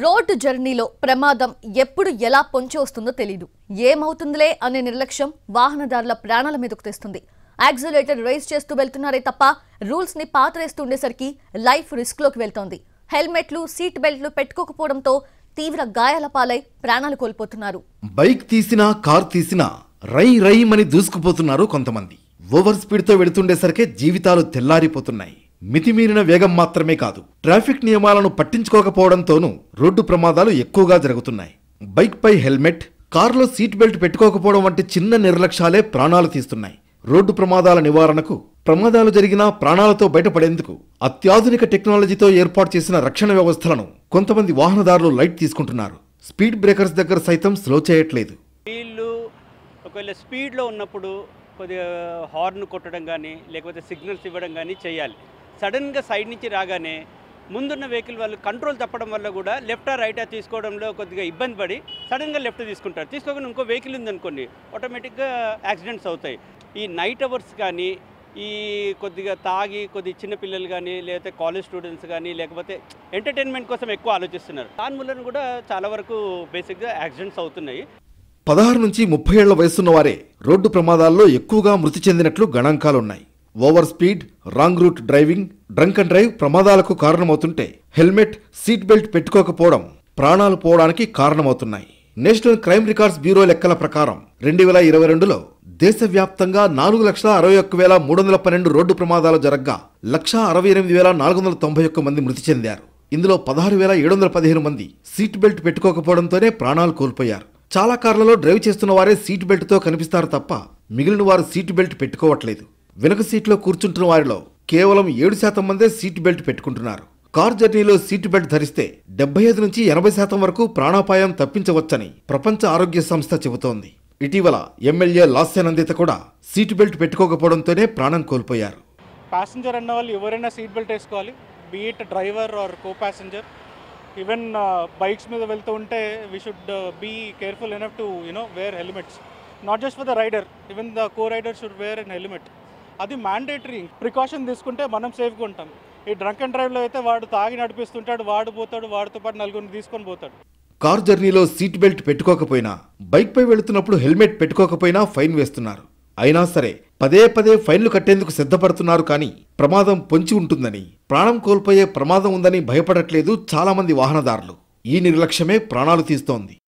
road జర్నీలో ప్రమాదం ఎప్పుడు ఎలా పొంచి వస్తుందో తెలియదు ఏమవుతుందిలే అనే నిర్లక్ష్యం వాహనదారుల ప్రాణాల మీదకు తెస్తుంది యాక్సిలేటర్ రేస్ చేస్తూ వెళ్తున్నారే తప్ప రూల్స్ ని పాతరేస్తూ ఉండేసరికి లైఫ్ రిస్క్ లోకి వెళ్తోంది హెల్మెట్లు సీట్ బెల్ట్లు పెట్టుకోకపోవడంతో తీవ్ర గాయాల పాలై ప్రాణాలు కోల్పోతున్నారు బైక్ తీసినా కార్ తీసినా రై రై మని దూసుకుపోతున్నారు కొంతమంది ఓవర్ స్పీడ్తో వెళుతుండేసరికి జీవితాలు తెల్లారిపోతున్నాయి మితిమీరిన వేగం మాత్రమే కాదు ట్రాఫిక్ నియమాలను పట్టించుకోకపోవడంతోనూ రోడ్డు ప్రమాదాలు ఎక్కువగా జరుగుతున్నాయి బైక్పై హెల్మెట్ కారులో సీట్ బెల్ట్ పెట్టుకోకపోవడం వంటి చిన్న నిర్లక్ష్యాలే ప్రాణాలు తీస్తున్నాయి రోడ్డు ప్రమాదాల నివారణకు ప్రమాదాలు జరిగినా ప్రాణాలతో బయటపడేందుకు అత్యాధునిక టెక్నాలజీతో ఏర్పాటు చేసిన రక్షణ వ్యవస్థలను కొంతమంది వాహనదారులు లైట్ తీసుకుంటున్నారు స్పీడ్ బ్రేకర్స్ దగ్గర సైతం స్లో చేయట్లేదు వీళ్ళు ఒకవేళ స్పీడ్లో ఉన్నప్పుడు కొద్దిగా హార్న్ కొట్టడం కానీ లేకపోతే సిగ్నల్స్ ఇవ్వడం కానీ చేయాలి సడన్గా సైడ్ నుంచి రాగానే ముందున్న వెహికల్ వాళ్ళు కంట్రోల్ తప్పడం వల్ల కూడా లెఫ్టా రైటా తీసుకోవడంలో కొద్దిగా ఇబ్బంది పడి సడన్గా లెఫ్ట్ తీసుకుంటారు తీసుకోకుండా ఇంకో వెహికల్ ఉందనుకోండి ఆటోమేటిక్గా యాక్సిడెంట్స్ అవుతాయి ఈ నైట్ అవర్స్ కానీ ఈ కొద్దిగా తాగి కొద్ది చిన్నపిల్లలు కానీ లేకపోతే కాలేజ్ స్టూడెంట్స్ కానీ లేకపోతే ఎంటర్టైన్మెంట్ కోసం ఎక్కువ ఆలోచిస్తున్నారు దాని మూలన కూడా చాలా వరకు బేసిక్గా యాక్సిడెంట్స్ అవుతున్నాయి పదహారు నుంచి ముప్పై ఏళ్ల వయసున్న వారే రోడ్డు ప్రమాదాల్లో ఎక్కువగా మృతి చెందినట్లు గణాంకాలున్నాయి over speed wrong route driving drunk and drive ప్రమాదాలకు కారణమవుతుంటే హెల్మెట్ సీట్ బెల్ట్ పెట్టుకోకపోవడం ప్రాణాలు పోవడానికి కారణమవుతున్నాయి నేషనల్ క్రైమ్ రికార్డ్స్ బ్యూరో లెక్కల ప్రకారం రెండు వేల ఇరవై రెండులో దేశవ్యాప్తంగా నాలుగు లక్షల అరవై ఒక్క వేల మూడు వందల పన్నెండు రోడ్డు ప్రమాదాలు జరగ్గా లక్ష అరవై ఎనిమిది వేల నాలుగు వందల తొంభై ఒక్క మంది మృతి చెందారు ఇందులో పదహారు వేల ఏడు వందల పదిహేను మంది సీట్ బెల్ట్ పెట్టుకోకపోవడంతోనే ప్రాణాలు కోల్పోయారు చాలా కార్లలో డ్రైవ్ చేస్తున్న వారే సీట్ బెల్ట్తో కనిపిస్తారు తప్ప మిగిలిన వారు సీట్ బెల్ట్ పెట్టుకోవట్లేదు వెనుక సీట్లో కూర్చుంటున్న వారిలో కేవలం ఏడు శాతం మందే సీట్ బెల్ట్ పెట్టుకుంటున్నారు కార్ జర్నీలో సీట్ బెల్ట్ ధరిస్తే డెబ్బై ఐదు నుంచి ఎనభై శాతం వరకు ప్రాణాపాయం తప్పించవచ్చని ప్రపంచ ఆరోగ్య సంస్థ చెబుతోంది ఇటీవల ఎమ్మెల్యే లాస్యానందిత కూడా సీట్ బెల్ట్ పెట్టుకోకపోవడంతోనే ప్రాణం కోల్పోయారు ప్యాసింజర్ అన్న వాళ్ళు ఎవరైనా సీట్ బెల్ట్ వేసుకోవాలి be it driver or co passenger even uh, bikes మీద వెళ్తూ ఉంటే we should be careful enough to you know wear helmets not just for the rider even the co rider should wear and helmet అది mandatory precaution తీసుకుంటే మనం సేఫ్గా ఉంటాం ఈ drunk and డ్రైవ్లో అయితే వాడు తాగి నడిపిస్తుంటాడు వాడు పోతాడు వాడితో పాటు నలుగురిని తీసుకొని పోతాడు కారు జర్నీలో సీట్ బెల్ట్ పెట్టుకోకపోయినా బైక్పై వెళుతున్నప్పుడు హెల్మెట్ పెట్టుకోకపోయినా ఫైన్ వేస్తున్నారు అయినా సరే పదే పదే ఫైన్లు కట్టేందుకు సిద్ధపడుతున్నారు కానీ ప్రమాదం పొంచి ఉంటుందని ప్రాణం కోల్పోయే ప్రమాదం ఉందని భయపడట్లేదు చాలామంది వాహనదారులు ఈ నిర్లక్ష్యమే ప్రాణాలు తీస్తోంది